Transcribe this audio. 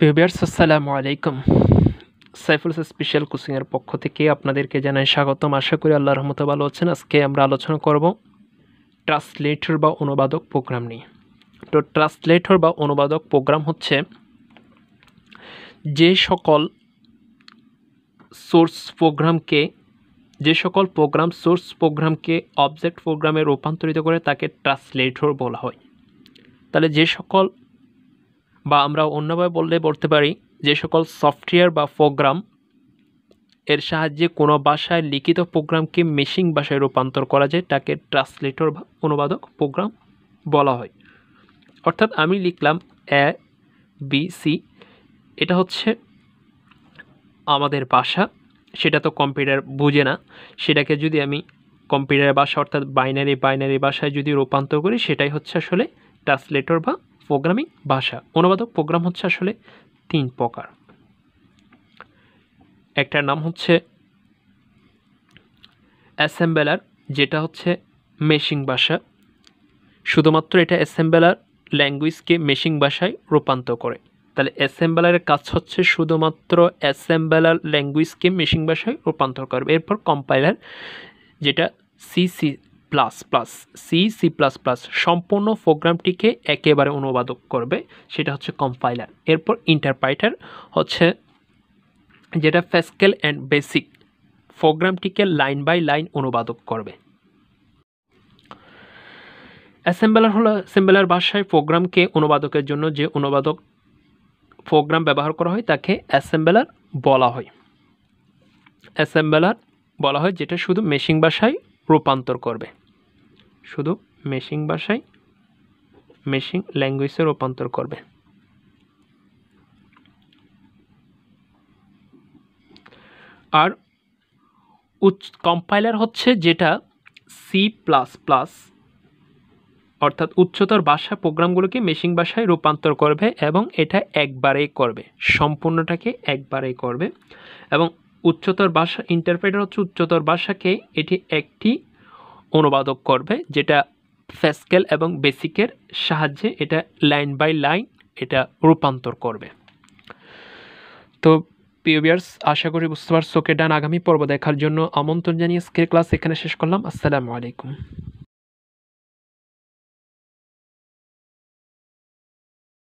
ভিউবিয়ার্স আসসালামু আলাইকুম সাইফুলস স্পেশাল কোচিংয়ের পক্ষ থেকে আপনাদেরকে জানাই স্বাগতম আশা করি আল্লাহ রহমতে ভালো আছেন আজকে আমরা আলোচনা করব ট্রান্সলেটর বা অনুবাদক প্রোগ্রাম নিয়ে তো ট্রান্সলেটর বা অনুবাদক প্রোগ্রাম হচ্ছে যে সকল সোর্স প্রোগ্রামকে যে সকল প্রোগ্রাম সোর্স প্রোগ্রামকে অবজেক্ট প্রোগ্রামে রূপান্তরিত করে তাকে ট্রান্সলেটর বলা হয় তাহলে যে সকল বা আমরা অন্যভাবে বললে বলতে পারি যে সকল সফটওয়্যার বা প্রোগ্রাম এর সাহায্যে কোনো ভাষায় লিখিত প্রোগ্রামকে মেশিং ভাষায় রূপান্তর করা যায় তাকে ট্রান্সলেটর বা অনুবাদক প্রোগ্রাম বলা হয় অর্থাৎ আমি লিখলাম এ বি সি এটা হচ্ছে আমাদের ভাষা সেটা তো কম্পিউটার বুঝে না সেটাকে যদি আমি কম্পিউটার ভাষা অর্থাৎ বাইনারি বাইনারি ভাষায় যদি রূপান্তর করি সেটাই হচ্ছে আসলে ট্রান্সলেটর বা প্রোগ্রামিং ভাষা অনুবাদক প্রোগ্রাম হচ্ছে আসলে তিন প্রকার একটার নাম হচ্ছে অ্যাসেম্বেলার যেটা হচ্ছে মেশিং ভাষা শুধুমাত্র এটা অ্যাসেম্বলার ল্যাঙ্গুয়েজকে মেশিং ভাষায় রূপান্তর করে তাহলে অ্যাসেম্বেলারের কাজ হচ্ছে শুধুমাত্র অ্যাসেম্বলার ল্যাঙ্গুয়েজকে মেশিং ভাষায় রূপান্তর করবে এরপর কম্পাইলার যেটা C C plus plus C C plus plus সম্পূর্ণ প্রোগ্রামটিকে একেবারে অনুবাদক করবে সেটা হচ্ছে কম্পাইলার এরপর ইন্টারপ্রাইটার হচ্ছে যেটা ফ্যাসকেল অ্যান্ড বেসিক প্রোগ্রামটিকে লাইন বাই লাইন অনুবাদক করবে অ্যাসেম্বলার হলো অ্যাসেম্বলার ভাষায় প্রোগ্রামকে অনুবাদকের জন্য যে অনুবাদক প্রোগ্রাম ব্যবহার করা হয় তাকে অ্যাসেম্বলার বলা হয় অ্যাসেম্বলার বলা হয় যেটা শুধু মেশিং ভাষায় রূপান্তর করবে শুধু মেশিং ভাষায় মেশিং ল্যাঙ্গুয়েজে রূপান্তর করবে আর কম্পাইলার হচ্ছে যেটা সি প্লাস প্লাস অর্থাৎ উচ্চতর ভাষা প্রোগ্রামগুলোকে মেশিং ভাষায় রূপান্তর করবে এবং এটা একবারেই করবে সম্পূর্ণটাকে একবারেই করবে এবং উচ্চতর ভাষা ইন্টারপ্রেটার হচ্ছে উচ্চতর ভাষাকে এটি একটি অনুবাদক করবে যেটা ফ্যাসকেল এবং বেসিকের সাহায্যে এটা লাইন বাই লাইন এটা রূপান্তর করবে তো পিওবিয়ার্স আশা করি বুঝতে পারছো কেডান ডান আগামী পর্ব দেখার জন্য আমন্ত্রণ জানিয়ে স্কেল ক্লাস এখানে শেষ করলাম আসসালামু আলাইকুম